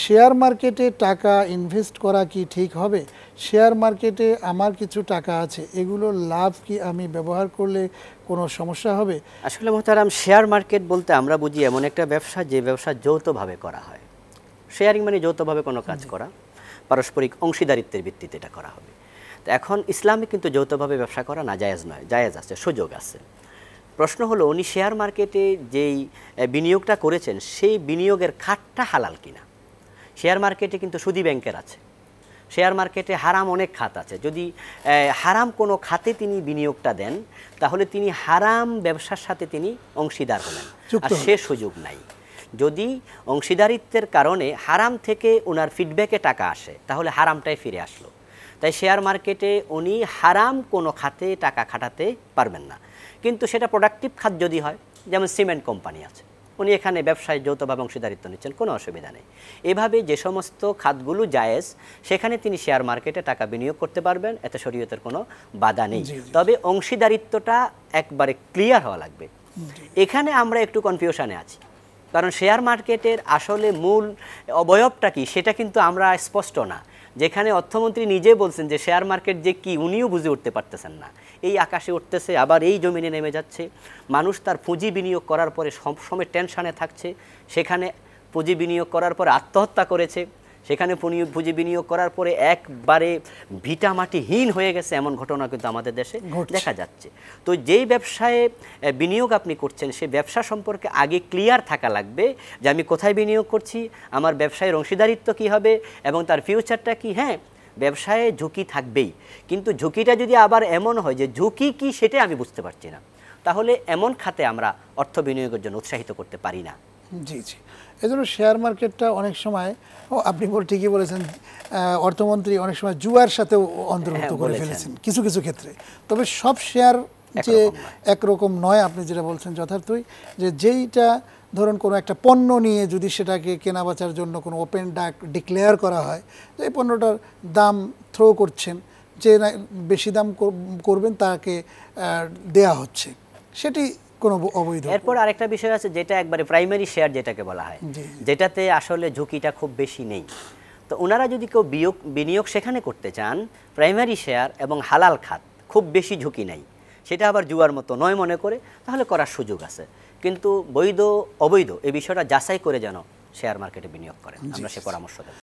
share মার্কেটে টাকা invest করা কি ঠিক হবে শেয়ার মার্কেটে আমার কিছু টাকা আছে এগুলো লাভ কি আমি ব্যবহার করলে কোনো সমস্যা হবে আসলে মোহতারাম শেয়ার মার্কেট বলতে আমরা বুঝি এমন একটা ব্যবসা যে ব্যবসা যৌথভাবে করা হয় শেয়ারিং মানে যৌথভাবে কোনো কাজ করা পারস্পরিক অংশীদারিত্বের ভিত্তিতে এটা করা হবে তো এখন ইসলামে কিন্তু যৌথভাবে ব্যবসা করা না জায়েজ নয় জায়েজ আছে সুযোগ আছে প্রশ্ন হলো উনি শেয়ার মার্কেটে যেই বিনিয়োগটা করেছেন সেই বিনিয়োগের খাটটা হালাল কিনা শেয়ার মার্কেটে কিন্তু সুদি ব্যাংকের আছে শেয়ার মার্কেটে হারাম অনেক খাত আছে যদি হারাম কোনো খাতে তিনি বিনিয়োগটা দেন তাহলে তিনি হারাম ব্যবসার সাথে তিনি অংশীদার হলেন আর সে সুযোগ নাই যদি অংশীদারিত্বের কারণে হারাম থেকে ওনার ফিডব্যাকে টাকা আসে তাহলে হারামটাই ফিরে আসলো তাই শেয়ার মার্কেটে উনি হারাম কোনো খাতে টাকা খাটাতে পারবেন না কিন্তু সেটা প্রোডাক্টিভ খাত যদি হয় যেমন সিমেন্ট কোম্পানি আছে উনি এখানে ব্যবসায় যৌথভাবে অংশীদারিত্ব নিচ্ছেন কোনো অসুবিধা নেই এভাবে যে সমস্ত খাতগুলো জায়েজ সেখানে তিনি শেয়ার মার্কেটে টাকা বিনিয়োগ করতে পারবেন এতে শরীয়তের কোনো বাধা নেই তবে অংশীদারিত্বটা একবারে ক্লিয়ার হওয়া লাগবে এখানে আমরা একটু কনফিউশনে আছি কারণ শেয়ার মার্কেটের আসলে মূল অবয়বটা কি সেটা কিন্তু আমরা স্পষ্ট না যেখানে অর্থমন্ত্রী নিজে বলছেন যে শেয়ার মার্কেট যে কি উনিও বুঝে উঠতে পারতেছেন না এই আকাশে উঠতেছে আবার এই জমিনে নেমে যাচ্ছে মানুষ তার পুঁজি বিনিয়োগ করার পরে সবসময় টেনশানে থাকছে সেখানে পুঁজি বিনিয়োগ করার পরে আত্মহত্যা করেছে সেখানে পুঁজি বিনিয়োগ করার পরে একবারে ভিটা মাটিহীন হয়ে গেছে এমন ঘটনা কিন্তু আমাদের দেশে দেখা যাচ্ছে তো যেই ব্যবসায় বিনিয়োগ আপনি করছেন সেই ব্যবসা সম্পর্কে আগে ক্লিয়ার থাকা লাগবে যে আমি কোথায় বিনিয়োগ করছি আমার ব্যবসায়ের অংশীদারিত্ব কি হবে এবং তার ফিউচারটা কি হ্যাঁ ব্যবসায় ঝুঁকি থাকবেই কিন্তু ঝুঁকিটা যদি আবার এমন হয় যে ঝুঁকি কি সেটা আমি বুঝতে পারছি না তাহলে এমন খাতে আমরা অর্থ বিনিয়োগের জন্য উৎসাহিত করতে পারি না জি জি এজন্য শেয়ার মার্কেটটা অনেক সময় ও আপনি বল ঠিকই বলেছেন অর্থমন্ত্রী অনেক সময় জুয়ার সাথে অন্তর্ভুক্ত হ্যাঁ, করে ফেলেছেন কিছু কিছু ক্ষেত্রে তবে সব শেয়ার যে একরকম নয় আপনি যেটা বলছেন যথার্থই যে যেইটা ধরুন কোনো একটা পণ্য নিয়ে যদি সেটাকে কেনা বেচার জন্য কোনো ওপেন ডাক ডিক্লেয়ার করা হয় যে এই পণ্যটার দাম থ্রো করছেন যে বেশি দাম করবেন তাকে দেয়া হচ্ছে সেটি কোনো অবৈধ এরপর আরেকটা বিষয় আছে যেটা একবারে প্রাইমারি শেয়ার যেটাকে বলা হয় যেটাতে আসলে ঝুঁকিটা খুব বেশি নেই তো ওনারা যদি কেউ বিয়োগ বিনিয়োগ সেখানে করতে চান প্রাইমারি শেয়ার এবং হালাল খাত খুব বেশি ঝুঁকি নেই সেটা আবার জুয়ার মতো নয় মনে করে তাহলে করার সুযোগ আছে কিন্তু বৈধ অবৈধ এই বিষয়টা যাচাই করে যেন শেয়ার মার্কেটে বিনিয়োগ করেন আমরা সে পরামর্শ দেব